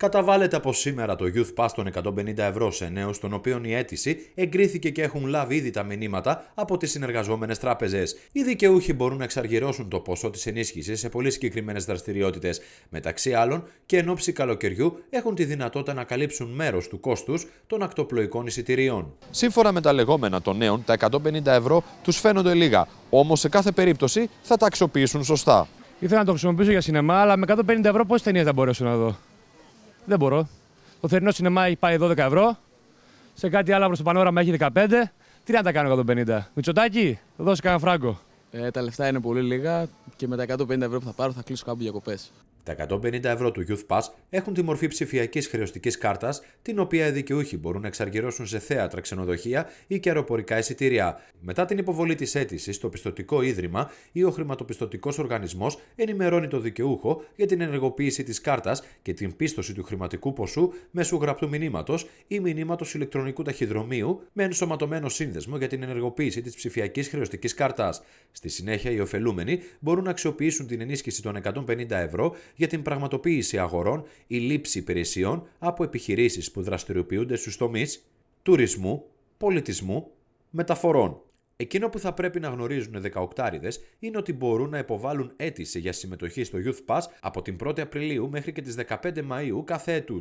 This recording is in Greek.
Καταβάλλεται από σήμερα το Youth Pass των 150 ευρώ σε νέους, των οποίων η αίτηση εγκρίθηκε και έχουν λάβει ήδη τα μηνύματα από τις συνεργαζόμενες τράπεζες. Οι δικαιούχοι μπορούν να εξαργυρώσουν το ποσό της ενίσχυσης σε πολύ συγκεκριμένες δραστηριότητες. Μεταξύ άλλων, και εν ώψη καλοκαιριού έχουν τη δυνατότητα να καλύψουν μέρος του κόστους των ακτοπλοϊκών εισιτηρίων. Σύμφωνα με τα λεγόμενα των νέων, τα 150 ευρώ τους φαίνονται λίγα. Όμως σε κάθε περίπτωση θα τα αξιοποιήσουν σωστά. Ήθελα να το χρησιμοποιήσω για σινεμά, αλλά με 150 ευρώ πόσες ταινίες θα μπορέσω να δω. Δεν μπορώ. Το θερινό σινεμά πάει 12 ευρώ. Σε κάτι άλλο προ το πανόραμα έχει 15. Τι να τα κάνω 150. Μητσοτάκι, δώσε κανένα φράγκο. Ε, τα λεφτά είναι πολύ λίγα και με τα 150 ευρώ που θα πάρω θα κλείσω κάπου διακοπές. Τα 150 ευρώ του Youth Pass έχουν τη μορφή ψηφιακής χρεωστικής κάρτας, την οποία οι δικαιούχοι μπορούν να εξαργυρώσουν σε θέατρα, ξενοδοχεία ή και αεροπορικά εισιτήρια. Μετά την υποβολή της αίτησης, το πιστοτικό ίδρυμα ή ο χρηματοπιστωτικός οργανισμός ενημερώνει το δικαιούχο για την ενεργοποίηση της κάρτας και την πίστοση του χρηματικού ποσού μέσω γραπτού μηνύματος ή μηνύματος ηλεκτρονικού ταχυδρομείου με ενσωματωμένο σύνδεσμο για την ενεργοποίηση της ψηφιακής χρεωστικής κάρτας. Στη συνέχεια, οι ωφελούμενοι μπορούν να αξιοποιήσουν την ενίσχυση των 150 ευρώ για την πραγματοποίηση αγορών ή λήψη υπηρεσιών από επιχειρήσεις που δραστηριοποιούνται στους τομείς τουρισμού, πολιτισμού, μεταφορών. Εκείνο που θα πρέπει να γνωρίζουν οι 18 είναι ότι μπορούν να υποβάλουν αίτηση για συμμετοχή στο Youth Pass από την 1η Απριλίου μέχρι και τις 15 Μαΐου κάθε έτους.